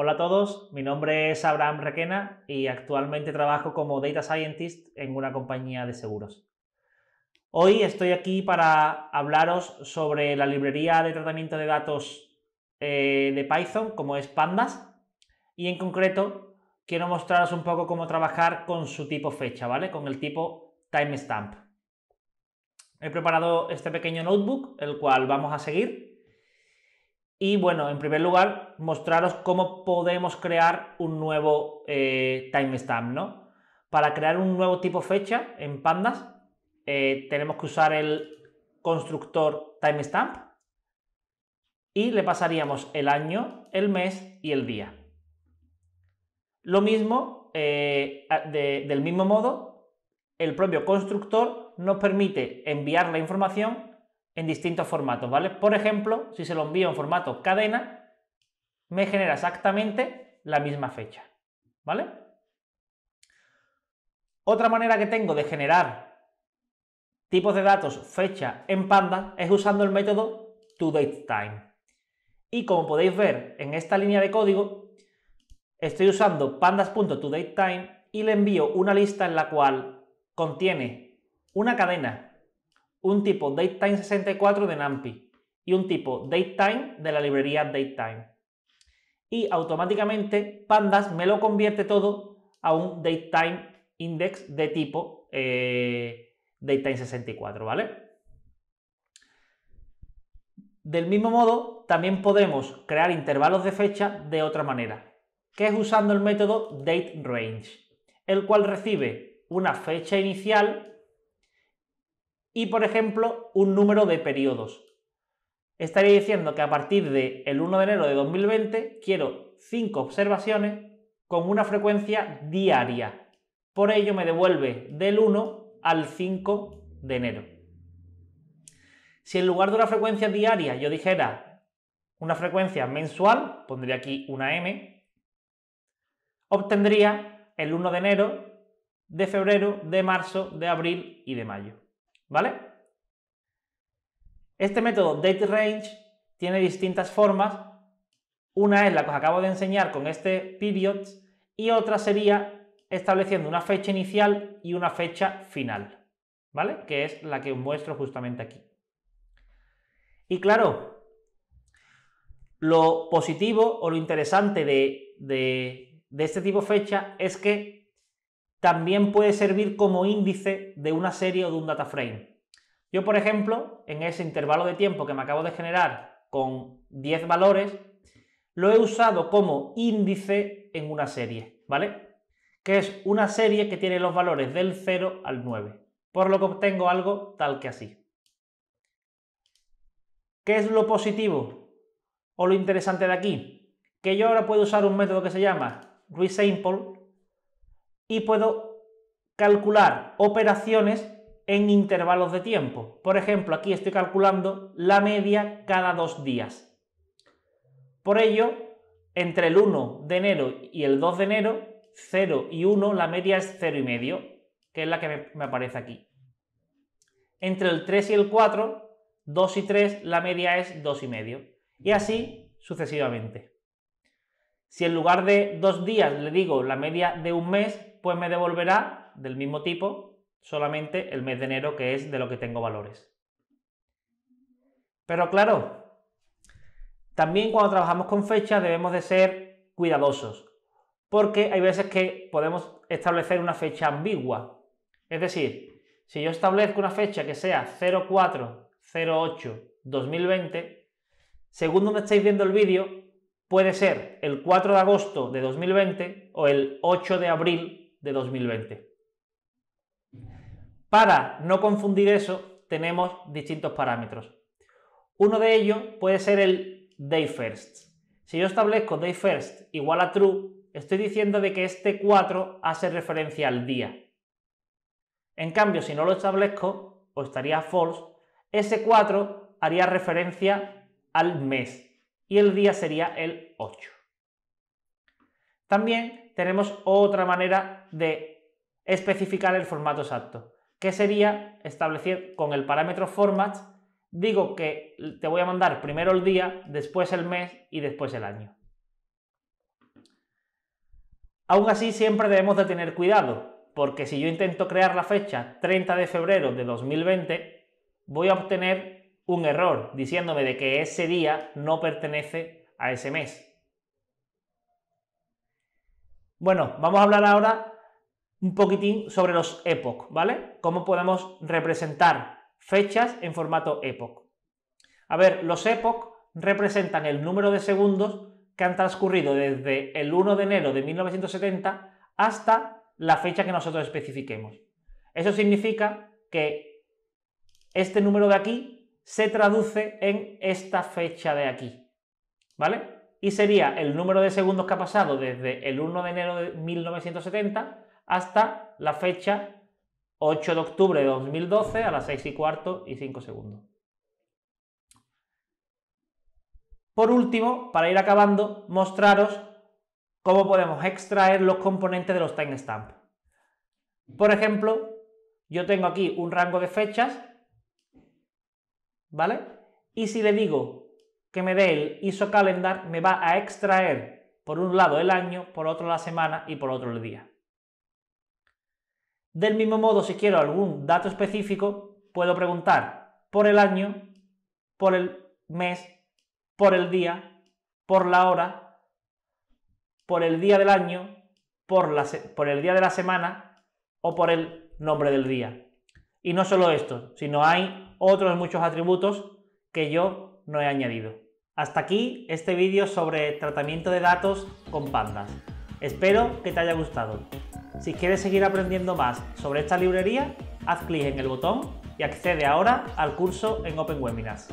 Hola a todos, mi nombre es Abraham Requena y actualmente trabajo como Data Scientist en una compañía de seguros. Hoy estoy aquí para hablaros sobre la librería de tratamiento de datos eh, de Python, como es Pandas, y en concreto quiero mostraros un poco cómo trabajar con su tipo fecha, ¿vale? Con el tipo timestamp. He preparado este pequeño notebook, el cual vamos a seguir. Y bueno, en primer lugar, mostraros cómo podemos crear un nuevo eh, timestamp, ¿no? Para crear un nuevo tipo fecha en pandas, eh, tenemos que usar el constructor timestamp y le pasaríamos el año, el mes y el día. Lo mismo, eh, del mismo modo, el propio constructor nos permite enviar la información en distintos formatos, ¿vale? Por ejemplo, si se lo envío en formato cadena, me genera exactamente la misma fecha, ¿vale? Otra manera que tengo de generar tipos de datos fecha en Panda es usando el método toDateTime. Y como podéis ver en esta línea de código, estoy usando pandas.toDateTime y le envío una lista en la cual contiene una cadena un tipo DateTime64 de NumPy y un tipo DateTime de la librería DateTime. Y automáticamente Pandas me lo convierte todo a un DateTime index de tipo eh, DateTime64, ¿vale? Del mismo modo, también podemos crear intervalos de fecha de otra manera, que es usando el método DateRange, el cual recibe una fecha inicial y, por ejemplo, un número de periodos. Estaría diciendo que a partir del 1 de enero de 2020 quiero 5 observaciones con una frecuencia diaria. Por ello me devuelve del 1 al 5 de enero. Si en lugar de una frecuencia diaria yo dijera una frecuencia mensual, pondría aquí una M, obtendría el 1 de enero, de febrero, de marzo, de abril y de mayo. ¿Vale? Este método DateRange tiene distintas formas. Una es la que os acabo de enseñar con este period y otra sería estableciendo una fecha inicial y una fecha final, ¿vale? Que es la que os muestro justamente aquí. Y claro, lo positivo o lo interesante de, de este tipo de fecha es que también puede servir como índice de una serie o de un data frame. Yo, por ejemplo, en ese intervalo de tiempo que me acabo de generar con 10 valores, lo he usado como índice en una serie, ¿vale? Que es una serie que tiene los valores del 0 al 9, por lo que obtengo algo tal que así. ¿Qué es lo positivo o lo interesante de aquí? Que yo ahora puedo usar un método que se llama resample y puedo calcular operaciones en intervalos de tiempo. Por ejemplo, aquí estoy calculando la media cada dos días. Por ello, entre el 1 de enero y el 2 de enero, 0 y 1, la media es 0,5, que es la que me aparece aquí. Entre el 3 y el 4, 2 y 3, la media es 2,5. Y así sucesivamente. Si en lugar de dos días le digo la media de un mes, pues me devolverá del mismo tipo solamente el mes de enero, que es de lo que tengo valores. Pero claro, también cuando trabajamos con fechas debemos de ser cuidadosos, porque hay veces que podemos establecer una fecha ambigua. Es decir, si yo establezco una fecha que sea 04, 08, 2020, según donde estáis viendo el vídeo, puede ser el 4 de agosto de 2020 o el 8 de abril de 2020. Para no confundir eso, tenemos distintos parámetros. Uno de ellos puede ser el day first. Si yo establezco day first igual a true, estoy diciendo de que este 4 hace referencia al día. En cambio, si no lo establezco, o estaría false, ese 4 haría referencia al mes y el día sería el 8. También tenemos otra manera de especificar el formato exacto, que sería establecer con el parámetro format, digo que te voy a mandar primero el día, después el mes y después el año. Aún así, siempre debemos de tener cuidado, porque si yo intento crear la fecha 30 de febrero de 2020, voy a obtener un error diciéndome de que ese día no pertenece a ese mes. Bueno, vamos a hablar ahora un poquitín sobre los epoch, ¿vale? Cómo podemos representar fechas en formato epoch. A ver, los epoch representan el número de segundos que han transcurrido desde el 1 de enero de 1970 hasta la fecha que nosotros especifiquemos. Eso significa que este número de aquí se traduce en esta fecha de aquí, ¿vale? y sería el número de segundos que ha pasado desde el 1 de enero de 1970 hasta la fecha 8 de octubre de 2012 a las 6 y cuarto y 5 segundos. Por último, para ir acabando, mostraros cómo podemos extraer los componentes de los timestamps. Por ejemplo, yo tengo aquí un rango de fechas, ¿vale? Y si le digo que me dé el ISO calendar me va a extraer por un lado el año, por otro la semana y por otro el día. Del mismo modo, si quiero algún dato específico, puedo preguntar por el año, por el mes, por el día, por la hora, por el día del año, por, por el día de la semana o por el nombre del día. Y no solo esto, sino hay otros muchos atributos que yo no he añadido. Hasta aquí este vídeo sobre tratamiento de datos con pandas. Espero que te haya gustado. Si quieres seguir aprendiendo más sobre esta librería, haz clic en el botón y accede ahora al curso en Open Webinars.